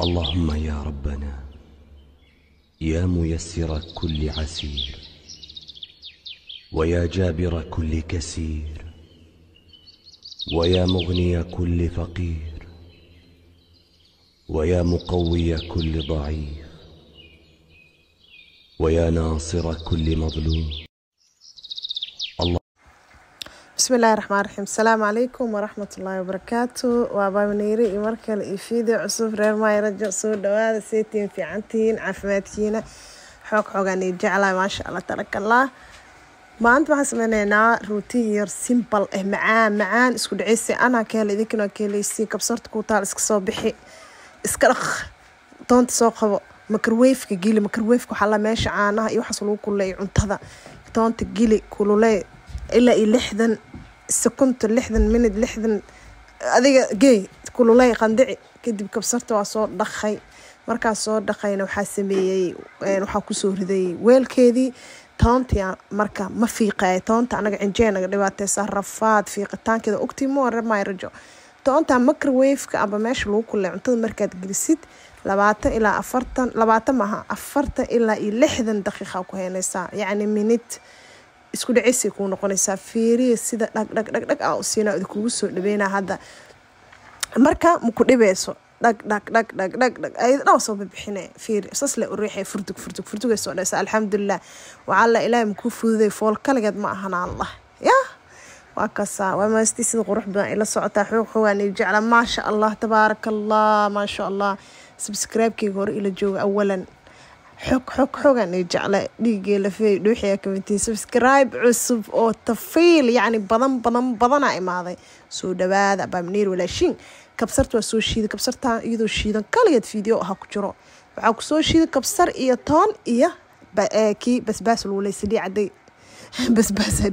اللهم يا ربنا يا ميسر كل عسير ويا جابر كل كسير ويا مغني كل فقير ويا مقوي كل ضعيف ويا ناصر كل مظلوم bismillahi raxmaan raxiim asalaamu calaykum waraxmat ullaahi wabarakaatu waa baabaneire iyo markale iyo fiideo cusub reer maayrajo soo dhawaada seetiin fiicantihiin caafimaadkiina xoog xoogaan iyo maasha allah tarakalaah maanta waxaan sameyneynaa ruuti yar simbal ah eh, macaan macaan isku dhaceysa anaa ka helay idinkiina kabsarta kuu taal iska soo bixi iska dhaq doonta soo qabo makarweefka gili makarweefka waxaa la meesha caanaha iyo waxaas lagu kulleeyo cuntada doonta gili kulule ilaa iyo lixdan sekonto lixdan minut lixdan adiga gey kululey qandici kadib kabsarta waa soo dhaqay markaa soo dhaqayna waxaa sameeyey waxaa kusoo riday weelkeedii toonta marka ma fiiqay toonta anaga cinjeenaga dhibaateysa rafaad fiiqitaankeeda ogtii moore mayrajo toonta microwaveka amba meesha lagu kulay cuntada markaad gelisid labaatan ilaa afartan labaatan maaha afartan ilaa iyo lixdan daqiiqa ku heenaysaa yacni minid isku dhaceysa kuu noqonaysaa feeriya sida dhagdhagdhagdhag aa u siinaa idi kugu soo dhaweynaa hadda marka maku dhibeyso dhagdhagdhagdhagdhagdhagdhaw soo babixine fiir sasle ureexay furdug furdug furduga soo dhaysa alxamdulilah wacalla ilaah makuu fududay fool kaligeed ma ahanaan lah yah waa kasaa waa maastii sida qurux badan ay la socotaa xoog xoogaanay jecla maasha allah tabaaraka allah maasha allah sabskraibkeyga hore ila jooga awalan xog xog xogan ay jecla dhiigee lafeey dhuuxiya kabintay subscribe cusub oo tafiil yacni badan badan badana imaaday soo dhawaada baamneer walaashiin kabsarta waa soo shiida kabsartaan iyadoo shiidan kaligeed fiideo aha ku jiro waxaa kusoo soo shiiday kabsar iyo toon iyo eh, kii basbaas luulay saliid caday basbaasa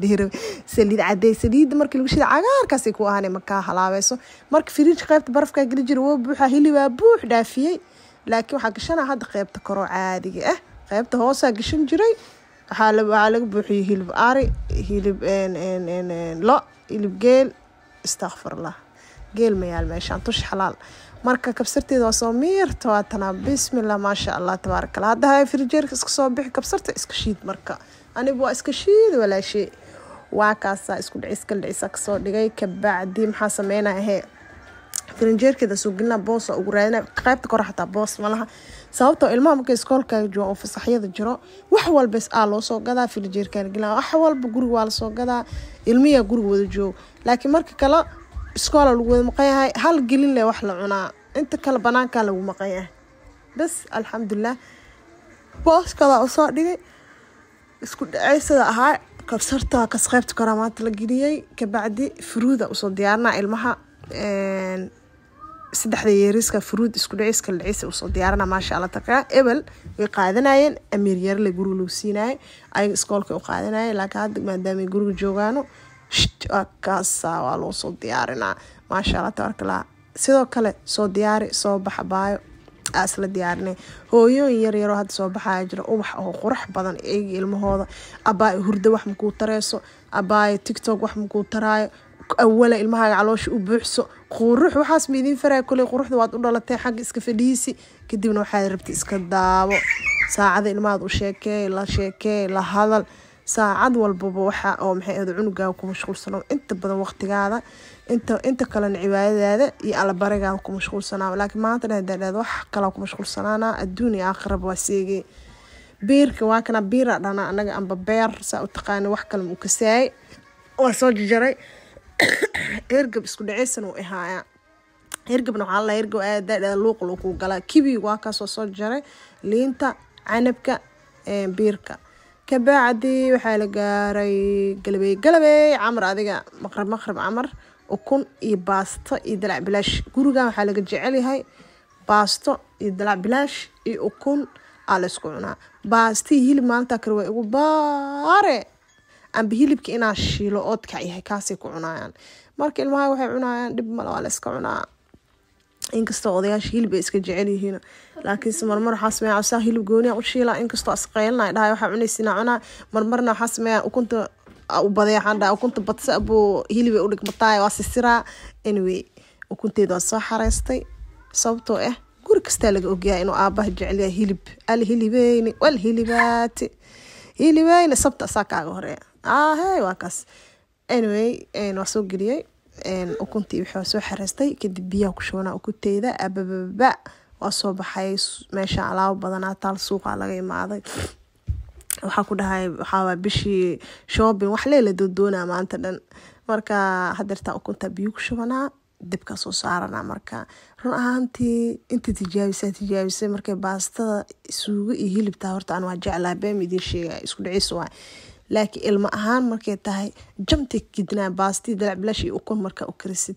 saliid caday saliidda markii lagu shida cagaarkaasay ku ahaanay markaa halaabeyso marka firiij qeybta barafkaa geli jira waa buuxa hilibaa buux dhaafiyey laakiin waxaa gashanaa ah, hadda qeybta koroo caadiga ah qeybta hoosaa gashan jiray waxaa laga buuxiyey hilib ari hilib lo hilib geel istakfirlah geel mayaal meeshaan tush xalaal marka kabsarteeda waa soo miirta waa tanaa bismillah maasha allah tabaarak allah hadda haya firijeerka iska soo bixi kabsarta iska shiid marka anigu waa iska shiid walaashe waa kaasaa isku dhicis kaldhicisa kasoo dhigay kabacdi maxaa sameynaya hee faranjeerkeeda suugelina boosa ugu raadina qaybta kore xataa boos malaha sababtoo ah ilmaha markay iskoolkaaga jooga oo fasaxyada jiro wax walba is aa gadaa faranjeerkaan gelina wax walba guriga waa lasoo gadaa ilmiyaa guriga wada jooga laakiin marka kale iskoola lagu wada maqan yahay hal gelin leh wax la cunaa inta kale banaankaa lagu maqan yahay bas alxamdulilah booskadaa usoo dhigay isku dhaceysada ahaa kabsarta kasqeybta kora maanta la geliyey kabacdi furuuda usoo diyaarina ilmaha saddexda yeeriska furuud iskudhiciska dhiciisa usoo diyaarana maasha alla taqaa ebel way qaadanayeen amiir yarle guriga lou siinayay ayaga iskoolka u qaadanayeen laakiin hadda maadaamay guriga joogaano kaasa waa loo soo diyaarinaa maasha alla tabarkalaa sidoo kale soo diyaari soo baxa baayo asla diyaarinay hooyooyin yaryaroo hadda soo baxaya jira ubax oo qurux badan eegi ilmahooda abaayo hurda wax makuu tareyso abaayo tictok wax makuu taraayo awala ilmahaaga caloosha u buuxso qurux waxaas maidin faraa koley quruxda waad u dhalatay xagga iska fadhiisi kadibna waxaad rabta iska daabo saacada ilmahaad u sheekee la sheekee la hadal saacad walbaba waxa oo maxay cunugaaga ku mashquulsanaa inta badan waqtigaada inta inta kalena cibaadadaada iyo allabarigaada ku mashquulsanaa laakiin maantana hadaan dhaad wax kalaa ku mashquulsanaana adduun iyo aakhiraba waa seegay biirka waa kana biiraa dhana anaga amba beer saa u taqaana wax kale uu kasaayay waa soo jajaray ergab isku dhaceysan u ahaaya ergabna waxaa la ergab aada luuqluuquu galaa kibigu waa kaasoo soo jaray liinta canabka biirka kabaacdii waxaa la gaaray galabey galabey camar adiga maqrab maqrab camar ukun iyo baasto iyo dalac bilaash gurigan waxaa laga jecelyahay baasto iyo dalac bilaash iyo ukun aa la isku cunaa baastii hilib maalintaa kale waa igu baare amba hilibka inaa shiilo ood kacyahay kaasay ku cunayaan marka ilmaha waxay cunayaan dhib male waa la iska cunaa inkastoo odayaasha hilib ay iska jecel yihiin laakiinse marmar waxaa sameeya cabsaa hilib gooniya ah u shiila inkastoo asqeylana dhahay waxaa cunaysiina cunaa marmarna waxaa sameeya ukunta u badeexaan dhahay ukunta badsa abuu hilibay u dhigmataay waa sisiraa anyway ukunteeda waa soo xareystay sababtoo ah guri kastaa laga ogyahay inuu aabaha jecelyahay hilib alhilibeyni walhilibaati hilibeyni sabta asaa kaaga horeeya he waa kaas anyway waa soo geliyey ukuntii wixii soo xareystay kadib biyaa ku shubanaa ukuteyda abababa waa soo baxay meesha alaabo badanaa taal suuqa laga imaaday waxaa ku dhahay waxaawaa bishii shoobin wax leela doondoonaa maanta dhan marka hadeertaa ukunta biyo ku shubanaa dibka soo saarana marka run ahaantii inta tijaabisa tijaabisa markay baastada suugo iyo hilibtaa horta aan waa jeclaa beem idiin sheega isku dhicis waa laakiin ilmo ahaan markay tahay jamta gidnaa baastii dalacbilaashi ukun marka u karisid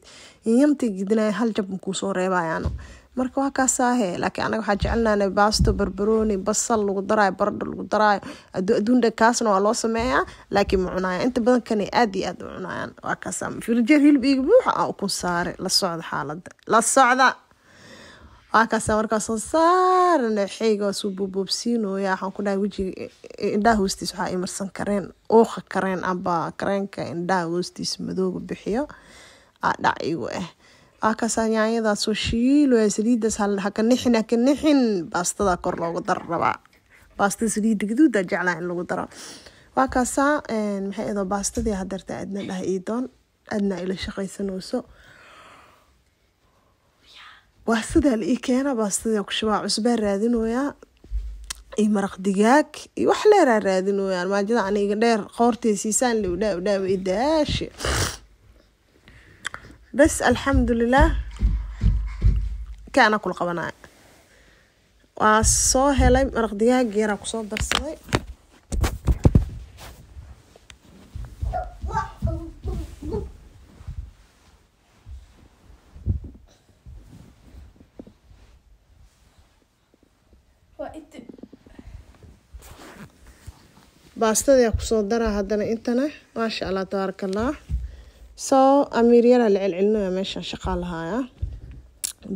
yamta gidnaa hal jab kuusoo reebayano marka waa kaasaahe laakiin anaga waxaa jecelnaana baasto barbarooni basal lagu daraayo bardho lagu daraayo aduunda kaasna waa loo sameeyaa laakiin ma cunaya inta badan kana aad iyo aad u cunayaan waa kaasa firijeer hilib iga buuxa ah ukun saare la socda xaalada la socda waa kaasa markaa soo saarana xeyga waa waxaan ku dhahay wejiga eh, indhaha hoostiis waxaa imarsan kareen uuqa kareen amba kareenka indhaha hoostiis madooga bixiyo aa dhac igu ah eh. waa kaasa yaanyadaa soo shiilooya saliidaas haka nixin haka nixin baastadaa kor loogu dara rabaa baastada saliida gaduudaa jeclaa in lagu daro waa eh, maxay adoo baastadii hadeerta adna dhaha iidoon adna ila shaqaysanayso waa sidaa sidaan ii keena baa sidaa kushabaa cusbaa raadinooyaa iyo maraq digaag iyo wax leeraa ah raadinooyaan maajada aniga dheer qoortee siisaan le udhaa udhaawa i daashe bas alxamdulilaah kaana kula qabanaya waa soo helay maraq digaag yaraa kusoo darsaday baastadii kusoo daraa hadana intana maasha allah tabaarakallah soo amiiryara la celcelinaya meesha shaqaa lahaaya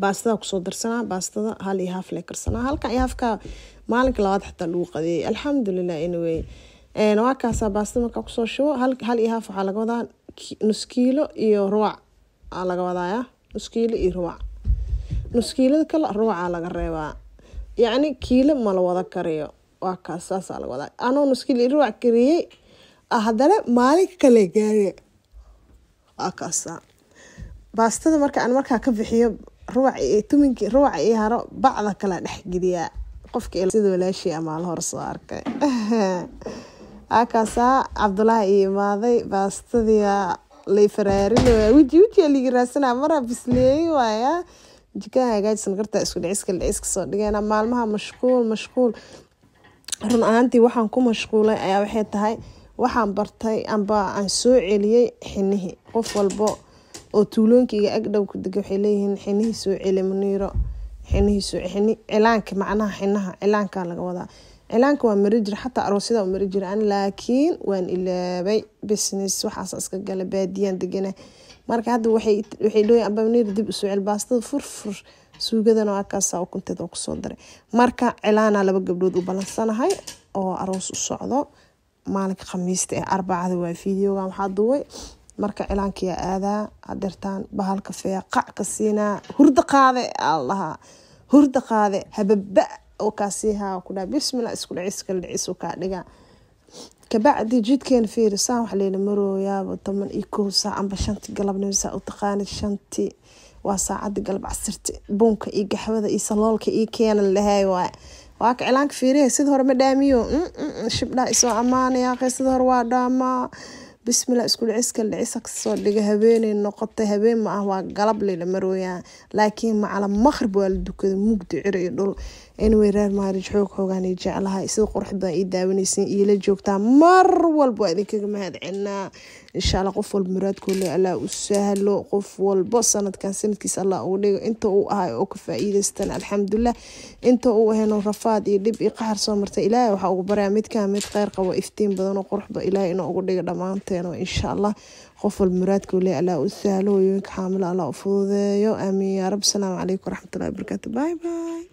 baastada kusoo darsanaa baastada hal iyo haaf le karsanaa halkan iyo haafka maalinka labaad xataa lagu qadeeyay alxamdulilah anyway waa kaasaa baastada markaa kusoo shubo hal iyo haaf waxaa laga wadaa nus kiilo iyo ruwac aa laga wadaaya nus kiilo iyo ruwac nus kiilada kale ruwacaa laga reebaa yacni kiilo ma la wada kariyo waa kaas saasaa laga wadaa anoo nuskil iyo ruwac ah, haddana maalin kale gaare waa baastada marka aan markaa ka bixiyo ruwac iyo tuminkii ruwaca haro bacda kala dhexgeliyaa qofka sida walaashii amaa la horsoo arkay akaasaa cabdulaahi io imaaday baastadia lay faraarinaya weji wejiga liigi raasana maraa bisleeyey waaya jikaha hagaajsan kartaa isku dhiciska dhicis kasoo dhigeena maalmaha mashquul mashquul run ahaantii waxaan ku mashquulay ayaa waxay tahay waxaan bartay amba aan soo celiyey xinihii qof walbo oo tuulooynkayga agdhowka dega waxay leeyihiin xinihii soo celi muniiro cilaanka macnaha xinaha cilaanka laga wadaa cilaanka waa mari jira xataa aroosyada mari jira an laakiin waan ilaabay business waxaas iska gala baadiyaan degana marka hadda waxay dhowey amba muniir dib usoo cel baastada furfur suugadana waa ukunteeda ah kusoo daray marka cilaana laba gabdhood u balansanahay oo aroos u socdo maalinka khamiista ee arbacada waa videoga waxaa duway marka cilaankiyaa aadaa adeertaan bahalka feeya qac ka siinaa hurda qaade allaha hurda qaade hababa oo kaasiiha kudhaa bismillah isku dhicis kala kaa dhiga kabacdi jidkeena fiiri saa wax leyla marooyaaba toban iyo kow saac amba shantii galabnimo saa u taqaanid waa saacadii galab casirti buunka iyo gaxwada iyo saloolka iyo keenan lahay waa waa ka cilaanka fiiriya sida hore ma dhaamiyo mm, mm, mm. shibdhaa isoo ammaanaya aqey sida hore waa dhaamaa bismillah iskuliciskan dhicisa kasoo dhiga habeenay noqotay habeen ma ah waa galab layla marooyaa laakiin macala maqhrib waa la dukaday mugdi cira iyo dhul in weerar maarij xoog hoogaan i jeclahay sida qurux badan ii daawanaysan iila joogtaa mar walba waa idinkaga mahad celinaa insha qof walba muraadkoole allah u sahlo qof walba sanadkan sanadkiis allah uu dhigo inta uu ahay oo ka faa alxamdulilah inta uu ahayno rafaad iyo dhib iyo qaxar soo marta ilaahay waxaa ugu baryaa midkaa mid kheyr qabo iftiin badanoo quruxba ilaahay inoo ugu dhiga dhammaanteeno insha qof walba muraadkuu allah u sahlo hoyooyinka xaamilo allah u fududeeyo aamiin yaa rab asalaamu calaykum waraxmatullahi wabarakaatu bye bye